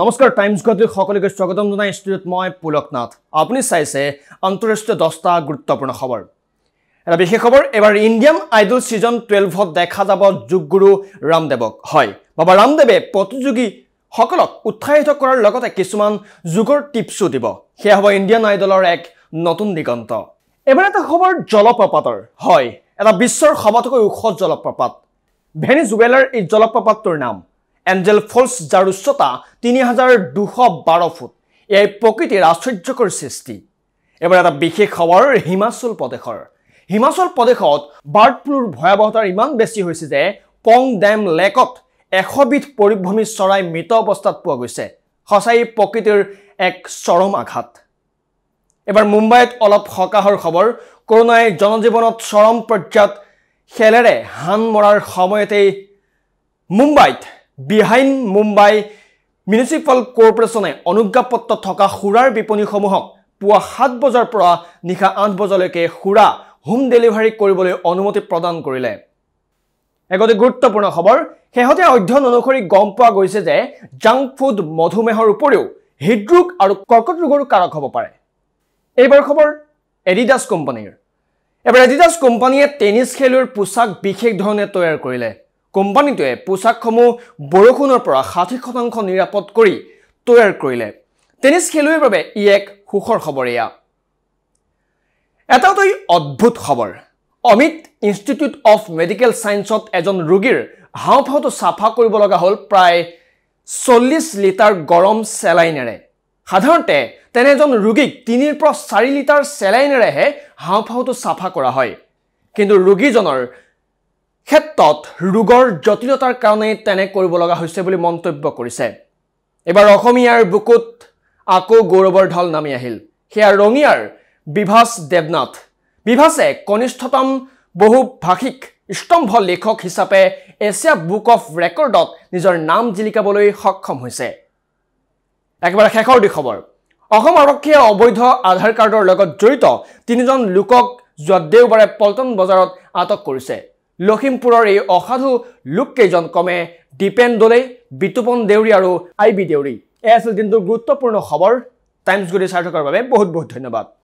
নমস্কাৰ টাইমছ গুৱাহাটীক সকলোকে স্বাগতম জনাই ষ্টুডিঅ'ত মই পুলক নাথ আপুনি চাইছে আন্তঃৰাষ্ট্ৰীয় দহটা গুৰুত্বপূৰ্ণ খবৰ এটা বিশেষ খবৰ এইবাৰ ইণ্ডিয়ান আইডল ছিজন টুৱেলভত দেখা যাব যোগগুৰু ৰামদেৱক হয় বাবা ৰামদেৱে প্ৰতিযোগীসকলক উৎসাহিত কৰাৰ লগতে কিছুমান যোগৰ টিপছো দিব সেয়া হ'ব ইণ্ডিয়ান আইডলৰ এক নতুন দিগন্ত এইবাৰ এটা খবৰ জলপ্ৰপাতৰ হয় এটা বিশ্বৰ সবাতোকৈ ওখ জলপ্ৰপাত ভেনিজুৱেলাৰ এই জলপ্ৰপাতটোৰ নাম এঞ্জেল ফলছ যাৰ উচ্চতা তিনি হাজাৰ দুশ বাৰ ফুট এয়াই প্ৰকৃতিৰ আশ্চৰ্যকৰ সৃষ্টি এবাৰ এটা বিশেষ খবৰ হিমাচল প্ৰদেশৰ হিমাচল প্ৰদেশত বাৰ্ড ফ্লুৰ ভয়াৱহতাৰ ইমান বেছি হৈছে যে পং ডেম লেকত এশবিধ পৰিভ্ৰমী চৰাই মৃত অৱস্থাত পোৱা গৈছে সঁচাই প্ৰকৃতিৰ এক চৰম আঘাত এবাৰ মুম্বাইত অলপ সকাহৰ খবৰ কৰোণাই জনজীৱনত চৰম পৰ্যায়ত খেলেৰে হান মৰাৰ সময়তেই মুম্বাইত বিহাইণ্ড মুম্বাই মিউনিচিপাল কৰ্পৰেশ্যনে অনুজ্ঞাপত্ৰ থকা সুৰাৰ বিপণীসমূহক পুৱা সাত বজাৰ পৰা নিশা আঠ বজালৈকে সুৰা হোম ডেলিভাৰী কৰিবলৈ অনুমতি প্ৰদান কৰিলে এগতি গুৰুত্বপূৰ্ণ খবৰ শেহতীয়া অধ্যয়ন অনুসৰি গম পোৱা গৈছে যে জাংক ফুড মধুমেহৰ উপৰিও হৃদৰোগ আৰু কৰ্কট ৰোগৰো কাৰক হ'ব পাৰে এইবাৰ খবৰ এডিডাছ কোম্পানীৰ এবাৰ এডিডাছ কোম্পানীয়ে টেনিছ খেলুৱৈৰ পোছাক বিশেষ ধৰণে তৈয়াৰ কৰিলে কোম্পানীটোৱে পোচাকসমূহ বৰষুণৰ পৰা ষাঠি শতাংশ নিৰাপদ কৰি তৈয়াৰ কৰিলে টেনিছ খেলুৱৈৰ বাবে ই এক সুখৰ খবৰ এয়া এটা অতি অদ্ভুত খবৰ অমিত ইনষ্টিটিউট অৱ মেডিকেল ছায়েন্সত এজন ৰোগীৰ হাওঁফাওঁটো চাফা কৰিব লগা হ'ল প্ৰায় চল্লিছ লিটাৰ গৰম চেলাইনেৰে সাধাৰণতে তেনে এজন ৰোগীক তিনিৰ পৰা চাৰি লিটাৰ চেলাইনেৰেহে হাওঁফাওঁটো চাফা কৰা হয় কিন্তু ৰোগীজনৰ ক্ষেত্ৰত ৰোগৰ জটিলতাৰ কাৰণে তেনে কৰিব লগা হৈছে বুলি মন্তব্য কৰিছে এবাৰ অসমীয়াৰ বুকুত আকৌ গৌৰৱৰ ঢল নামি আহিল সেয়া ৰঙিয়াৰ বিভাস দেৱনাথ বিভাসে কনিষ্ঠতম বহু ভাষিক স্তম্ভ লেখক হিচাপে এছিয়া বুক অফ ৰেকৰ্ডত নিজৰ নাম জিলিকাবলৈ সক্ষম হৈছে একেবাৰে শেষৰ দিশবৰ অসম আৰক্ষীয়ে অবৈধ আধাৰ কাৰ্ডৰ লগত জড়িত তিনিজন লোকক যোৱা দেওবাৰে পল্টন বজাৰত আটক কৰিছে লখিমপুৰৰ এই অসাধু লোককেইজন কমে দীপেন দলে বিতুপন দেউৰী আৰু আই বি দেউৰী এই আছিল দিনটোৰ গুৰুত্বপূৰ্ণ খবৰ টাইমছ গুডি চাৰ্থকৰ বাবে বহুত বহুত ধন্যবাদ